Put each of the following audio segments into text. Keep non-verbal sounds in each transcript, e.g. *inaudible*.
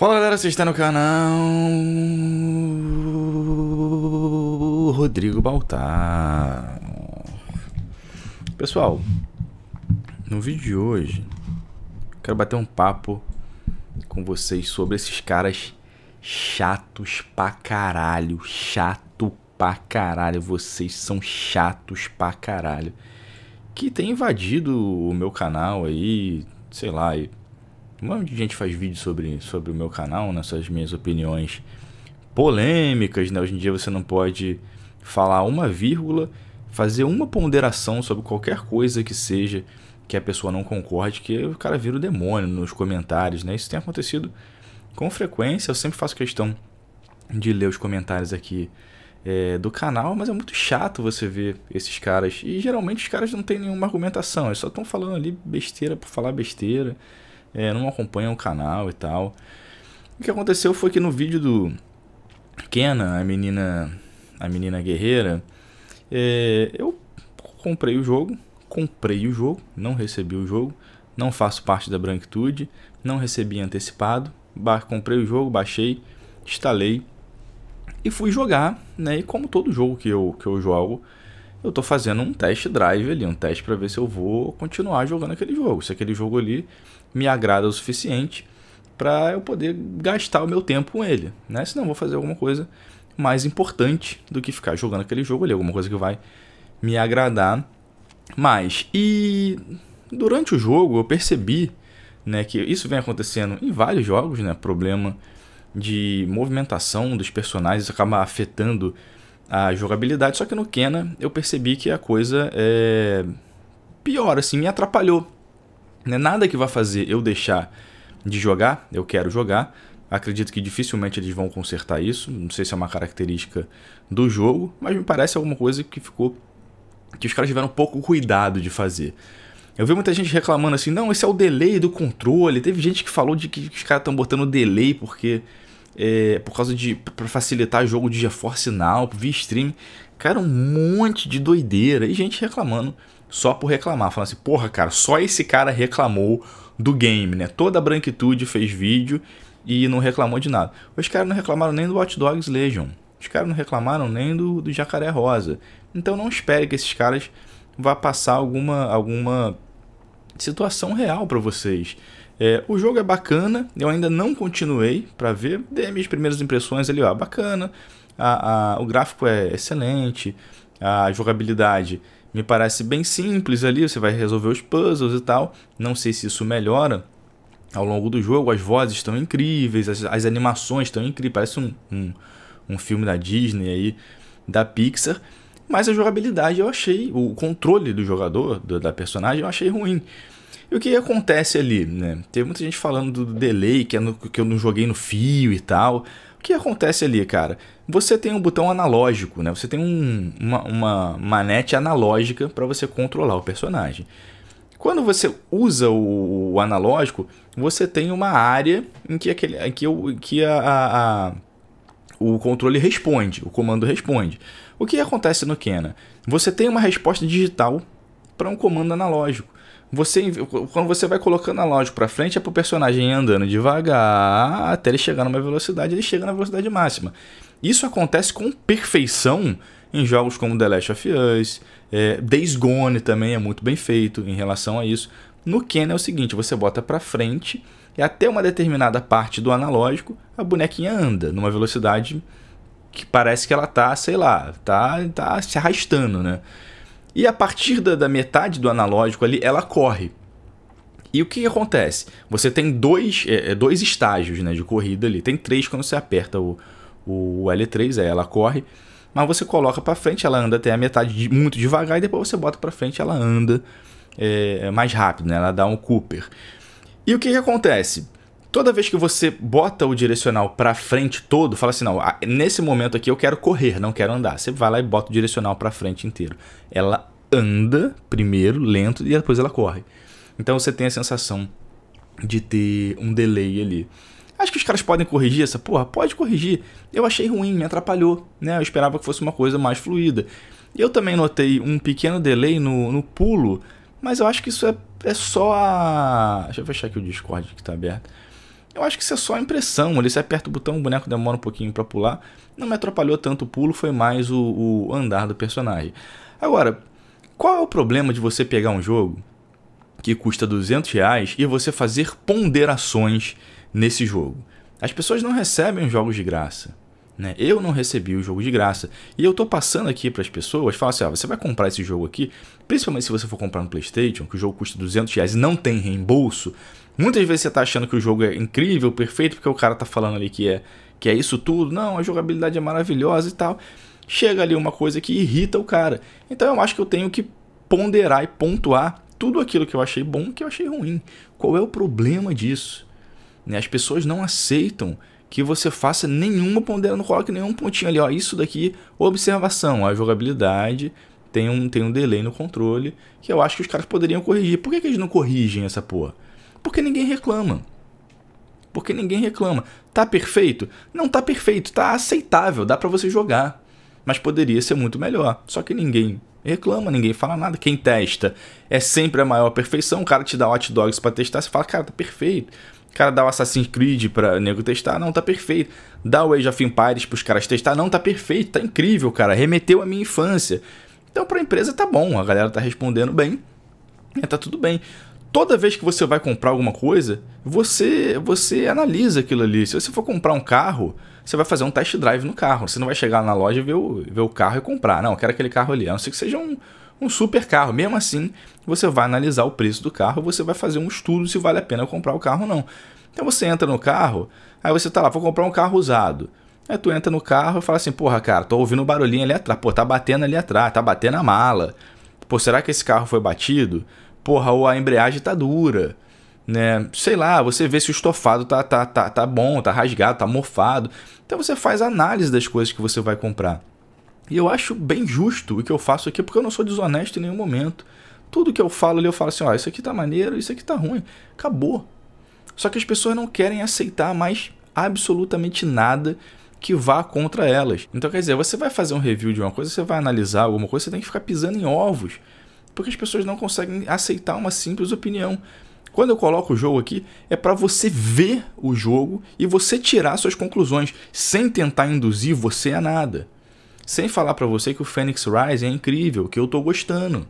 Fala galera, se está no canal Rodrigo Baltar. Pessoal, no vídeo de hoje quero bater um papo com vocês sobre esses caras chatos pra caralho, chato pra caralho, vocês são chatos pra caralho, que tem invadido o meu canal aí, sei lá, e um monte de gente faz vídeo sobre, sobre o meu canal, né? minhas opiniões polêmicas, né? Hoje em dia você não pode falar uma vírgula, fazer uma ponderação sobre qualquer coisa que seja que a pessoa não concorde, que o cara vira o demônio nos comentários, né? Isso tem acontecido com frequência. Eu sempre faço questão de ler os comentários aqui é, do canal, mas é muito chato você ver esses caras. E geralmente os caras não têm nenhuma argumentação, eles só estão falando ali besteira por falar besteira é, não acompanham o canal e tal. O que aconteceu foi que no vídeo do Kena, a menina, a menina guerreira, é, eu comprei o jogo, comprei o jogo, não recebi o jogo, não faço parte da branquitude, não recebi antecipado, comprei o jogo, baixei, instalei e fui jogar, né? E como todo jogo que eu, que eu jogo, eu tô fazendo um test drive ali, um teste para ver se eu vou continuar jogando aquele jogo. Se aquele jogo ali me agrada o suficiente para eu poder gastar o meu tempo com ele, né? Senão vou fazer alguma coisa mais importante do que ficar jogando aquele jogo ali, alguma coisa que vai me agradar mais. E durante o jogo eu percebi, né, que isso vem acontecendo em vários jogos, né? Problema de movimentação dos personagens acaba afetando a jogabilidade, só que no Kena eu percebi que a coisa é eh, pior, assim, me atrapalhou não é nada que vai fazer eu deixar de jogar, eu quero jogar. Acredito que dificilmente eles vão consertar isso. Não sei se é uma característica do jogo, mas me parece alguma coisa que ficou. que os caras tiveram pouco cuidado de fazer. Eu vi muita gente reclamando assim, não, esse é o delay do controle. Teve gente que falou de que os caras estão botando delay porque. É, por causa de. para facilitar jogo de GeForce Now, via stream. Cara, um monte de doideira. E gente reclamando só por reclamar. Falando assim, porra, cara, só esse cara reclamou do game, né? Toda a branquitude fez vídeo e não reclamou de nada. Os caras não reclamaram nem do Watch Dogs Legion. Os caras não reclamaram nem do, do Jacaré Rosa. Então não espere que esses caras vá passar alguma, alguma situação real para vocês. É, o jogo é bacana, eu ainda não continuei para ver, dei minhas primeiras impressões ali, ó, ah, bacana, a, a, o gráfico é excelente, a jogabilidade me parece bem simples ali, você vai resolver os puzzles e tal. Não sei se isso melhora ao longo do jogo. As vozes estão incríveis, as, as animações estão incríveis. Parece um, um, um filme da Disney aí, da Pixar. Mas a jogabilidade eu achei, o controle do jogador, do, da personagem, eu achei ruim. E o que acontece ali, né? Teve muita gente falando do delay, que, é no, que eu não joguei no fio e tal. O que acontece ali, cara? Você tem um botão analógico, né? Você tem um, uma, uma manete analógica para você controlar o personagem. Quando você usa o, o, analógico, você tem uma área em que, aquele, em que, o, que a, a, a, o controle responde, o comando responde. O que acontece no Kena? Você tem uma resposta digital para um comando analógico. Você, quando você vai colocando a loja para frente, é para o personagem andando devagar até ele chegar numa velocidade, ele chega na velocidade máxima. Isso acontece com perfeição em jogos como The Last of Us, é, Days Gone também é muito bem feito em relação a isso. No Ken é o seguinte, você bota para frente e até uma determinada parte do analógico, a bonequinha anda numa velocidade que parece que ela tá, sei lá, tá, tá se arrastando, né? E a partir da, da metade do analógico ali, ela corre. E o que, que acontece? Você tem dois, é, é dois estágios né, de corrida ali. Tem três quando você aperta o, o L3, aí ela corre. Mas você coloca para frente, ela anda até a metade de, muito devagar e depois você bota para frente, ela anda é, mais rápido, né? ela dá um Cooper. E o que, que acontece? Toda vez que você bota o direcional para frente todo, fala assim, não, nesse momento aqui eu quero correr, não quero andar. Você vai lá e bota o direcional para frente inteiro. Ela anda primeiro, lento, e depois ela corre. Então você tem a sensação de ter um delay ali. Acho que os caras podem corrigir essa porra, pode corrigir. Eu achei ruim, me atrapalhou, né? Eu esperava que fosse uma coisa mais fluida. Eu também notei um pequeno delay no, no pulo, mas eu acho que isso é, é só a. Deixa eu fechar aqui o Discord que tá aberto. Eu acho que isso é só impressão. Ele se aperta o botão, o boneco demora um pouquinho para pular. Não me atrapalhou tanto o pulo, foi mais o, o andar do personagem. Agora, qual é o problema de você pegar um jogo que custa 200 reais e você fazer ponderações nesse jogo? As pessoas não recebem os jogos de graça. Né? Eu não recebi o jogo de graça. E eu tô passando aqui para as pessoas, falo assim, ah, você vai comprar esse jogo aqui, principalmente se você for comprar no Playstation, que o jogo custa 200 reais e não tem reembolso, muitas vezes você tá achando que o jogo é incrível, perfeito, porque o cara tá falando ali que é, que é isso tudo, não, a jogabilidade é maravilhosa e tal chega ali uma coisa que irrita o cara. Então eu acho que eu tenho que ponderar e pontuar tudo aquilo que eu achei bom e que eu achei ruim. Qual é o problema disso? Né? As pessoas não aceitam que você faça nenhuma ponderação, não coloque nenhum pontinho ali, ó, isso daqui, observação, a jogabilidade tem um, tem um delay no controle que eu acho que os caras poderiam corrigir. Por que, que eles não corrigem essa porra? Porque ninguém reclama. Porque ninguém reclama. Tá perfeito? Não tá perfeito, tá aceitável, dá para você jogar mas poderia ser muito melhor. Só que ninguém reclama, ninguém fala nada. Quem testa é sempre a maior perfeição. O cara te dá hot dogs para testar, você fala, cara, tá perfeito. O cara dá o Assassin's Creed pra nego testar, não, tá perfeito. Dá o Age of Empires pros caras testar, não, tá perfeito, tá incrível, cara. Remeteu à minha infância. Então pra empresa tá bom, a galera tá respondendo bem. É, tá tudo bem. Toda vez que você vai comprar alguma coisa, você, você analisa aquilo ali. Se você for comprar um carro, você vai fazer um test drive no carro. Você não vai chegar na loja e ver o, ver o carro e comprar. Não, eu quero aquele carro ali. A não ser que seja um, um super carro. Mesmo assim, você vai analisar o preço do carro, você vai fazer um estudo se vale a pena comprar o carro ou não. Então você entra no carro, aí você tá lá, vou comprar um carro usado. Aí tu entra no carro e fala assim, porra, cara, tô ouvindo um barulhinho ali atrás, pô, tá batendo ali atrás, tá batendo a mala. Pô, será que esse carro foi batido? Porra, ou a embreagem tá dura né? Sei lá, você vê se o estofado tá, tá, tá, tá bom, tá rasgado, tá morfado. Então você faz análise das coisas que você vai comprar. E eu acho bem justo o que eu faço aqui, porque eu não sou desonesto em nenhum momento. Tudo que eu falo ali, eu falo assim, ó, isso aqui tá maneiro, isso aqui tá ruim. Acabou. Só que as pessoas não querem aceitar mais absolutamente nada que vá contra elas. Então, quer dizer, você vai fazer um review de uma coisa, você vai analisar alguma coisa, você tem que ficar pisando em ovos, porque as pessoas não conseguem aceitar uma simples opinião. Quando eu coloco o jogo aqui, é para você ver o jogo e você tirar suas conclusões, sem tentar induzir você a nada. Sem falar para você que o Phoenix Rise é incrível, que eu tô gostando.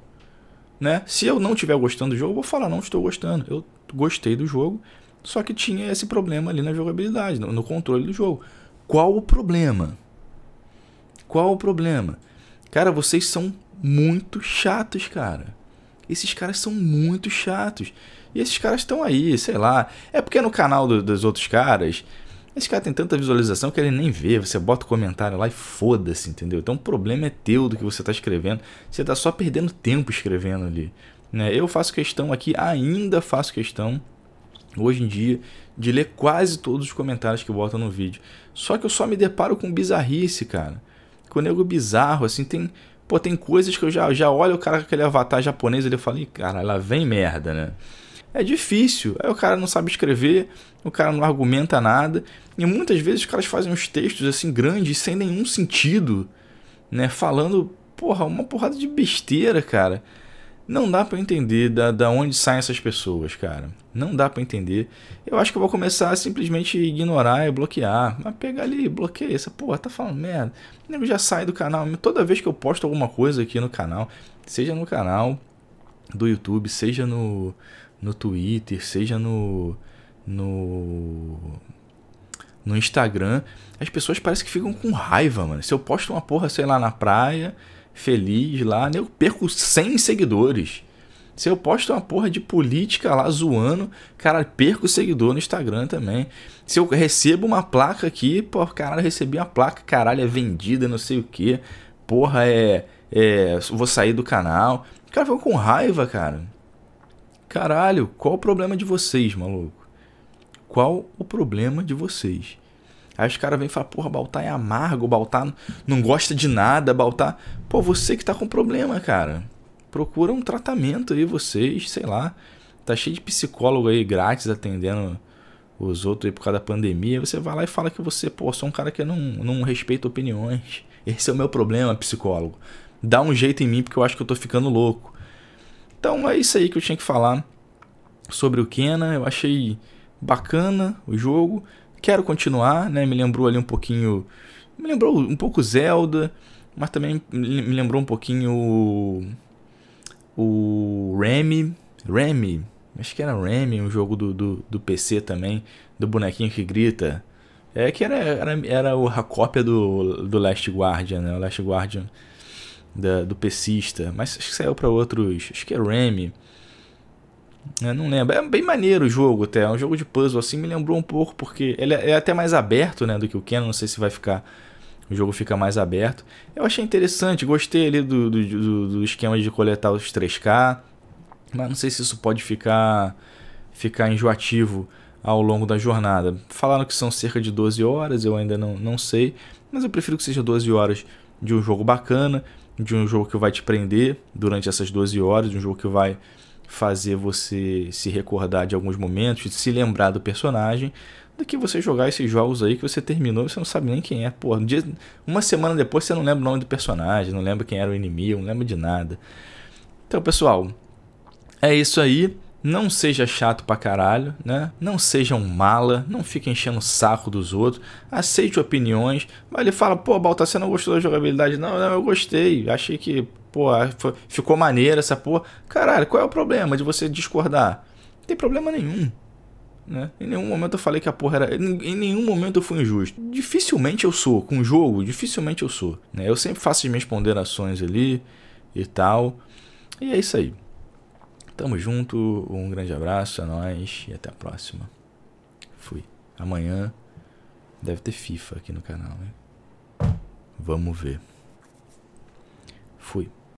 Né? Se eu não estiver gostando do jogo, eu vou falar, não estou gostando. Eu gostei do jogo, só que tinha esse problema ali na jogabilidade, no controle do jogo. Qual o problema? Qual o problema? Cara, vocês são muito chatos, cara. Esses caras são muito chatos. E esses caras estão aí, sei lá. É porque no canal do, dos outros caras. Esse cara tem tanta visualização que ele nem vê. Você bota o comentário lá e foda-se, entendeu? Então o problema é teu do que você está escrevendo. Você está só perdendo tempo escrevendo ali. Né? Eu faço questão aqui, ainda faço questão hoje em dia de ler quase todos os comentários que botam no vídeo. Só que eu só me deparo com bizarrice, cara. Com nego bizarro, assim, tem Pô, tem coisas que eu já, já olho o cara com aquele avatar japonês e eu falei, cara, ela vem merda, né? É difícil. Aí o cara não sabe escrever, o cara não argumenta nada. E muitas vezes os caras fazem uns textos assim grandes, sem nenhum sentido, né? Falando, porra, uma porrada de besteira, cara. Não dá para entender da, da onde saem essas pessoas, cara. Não dá para entender. Eu acho que eu vou começar a simplesmente ignorar e bloquear. Mas pega ali, bloqueia essa porra, tá falando merda. O nego já sai do canal. Toda vez que eu posto alguma coisa aqui no canal, seja no canal do YouTube, seja no, no Twitter, seja no, no no Instagram, as pessoas parecem que ficam com raiva, mano. Se eu posto uma porra, sei lá, na praia, feliz lá, né? eu perco 100 seguidores. Se eu posto uma porra de política lá zoando, cara, perco seguidor no Instagram também. Se eu recebo uma placa aqui, pô, caralho, recebi uma placa, caralho, é vendida, não sei o que. Porra, é, é. Vou sair do canal. O cara ficou com raiva, cara. Caralho, qual o problema de vocês, maluco? Qual o problema de vocês? Aí os caras vêm e falam, porra, Baltar é amargo, Baltar não gosta de nada, Baltar. Pô, você que tá com problema, cara. Procura um tratamento aí, vocês, sei lá. Tá cheio de psicólogo aí grátis atendendo os outros aí por causa da pandemia. Você vai lá e fala que você, pô, sou um cara que não, não respeita opiniões. *laughs* Esse é o meu problema, psicólogo. Dá um jeito em mim porque eu acho que eu tô ficando louco. Então é isso aí que eu tinha que falar sobre o Kena. Eu achei bacana o jogo quero continuar, né? Me lembrou ali um pouquinho. Me lembrou um pouco Zelda, mas também me lembrou um pouquinho o Remy. Remy, acho que era Remy, um jogo do, do, do PC também, do bonequinho que grita. É que era, era, era a cópia do, do Last Guardian, né? O Last Guardian da, do PCista. Mas acho que saiu para outros. Acho que é Remy. Eu não lembro. É bem maneiro o jogo até. É um jogo de puzzle assim, me lembrou um pouco, porque ele é, é até mais aberto, né, do que o Ken. Não sei se vai ficar. O jogo fica mais aberto. Eu achei interessante, gostei ali do, do, do, do esquema de coletar os 3K. Mas não sei se isso pode ficar, ficar enjoativo ao longo da jornada. Falaram que são cerca de 12 horas, eu ainda não, não sei. Mas eu prefiro que seja 12 horas de um jogo bacana, de um jogo que vai te prender durante essas 12 horas, de um jogo que vai fazer você se recordar de alguns momentos, se lembrar do personagem, do que você jogar esses jogos aí que você terminou e você não sabe nem quem é. Pô, um dia, uma semana depois você não lembra o nome do personagem, não lembra quem era o inimigo, não lembra de nada. Então, pessoal, é isso aí. Não seja chato pra caralho, né? Não seja um mala, não fique enchendo o saco dos outros. Aceite opiniões. Mas ele fala, pô, Baltar, você não gostou da jogabilidade? Não, não, eu gostei. Achei que Pô, ficou maneira essa porra. Caralho, qual é o problema de você discordar? Não tem problema nenhum. Né? Em nenhum momento eu falei que a porra era. Em nenhum momento eu fui injusto. Dificilmente eu sou. Com o jogo, dificilmente eu sou. Né? Eu sempre faço as minhas ponderações ali e tal. E é isso aí. Tamo junto. Um grande abraço a é nós e até a próxima. Fui. Amanhã deve ter FIFA aqui no canal, né? Vamos ver. Fui.